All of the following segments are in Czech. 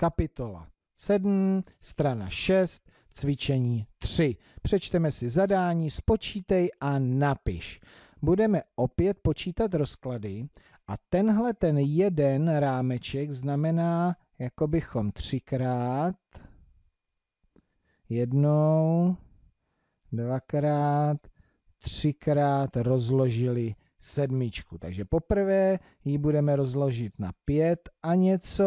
kapitola 7, strana 6, cvičení 3. Přečteme si zadání, spočítej a napiš. Budeme opět počítat rozklady a tenhle ten jeden rámeček znamená, jako bychom třikrát, jednou, dvakrát, třikrát rozložili sedmičku. Takže poprvé ji budeme rozložit na pět a něco,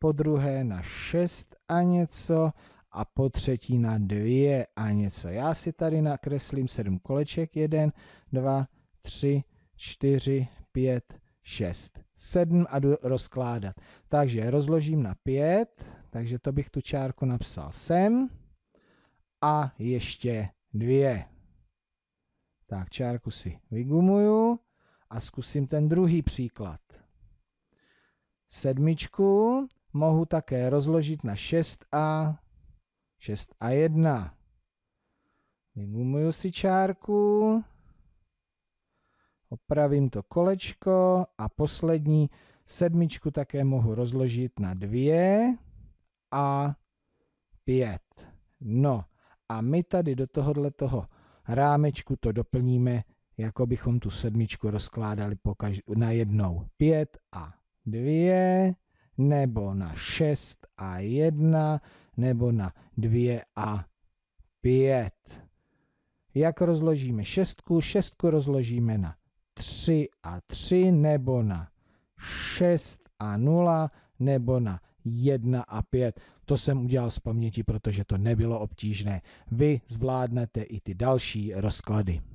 po druhé na 6 a něco a po třetí na 2 a něco. Já si tady nakreslím 7 koleček, 1, 2, 3, 4, 5, 6, 7 a jdu rozkládat. Takže rozložím na 5, takže to bych tu čárku napsal sem a ještě 2. Tak čárku si vygumuju a zkusím ten druhý příklad. Sedmičku mohu také rozložit na 6a, 6 a 1. Vygumuju si čárku, opravím to kolečko a poslední sedmičku také mohu rozložit na 2 a 5. No a my tady do tohohle toho rámečku to doplníme, jako bychom tu sedmičku rozkládali na jednou 5 a 2 nebo na 6 a 1, nebo na 2 a 5. Jak rozložíme šestku? Šestku rozložíme na 3 a 3, nebo na 6 a 0, nebo na 1 a 5. To jsem udělal z paměti, protože to nebylo obtížné. Vy zvládnete i ty další rozklady.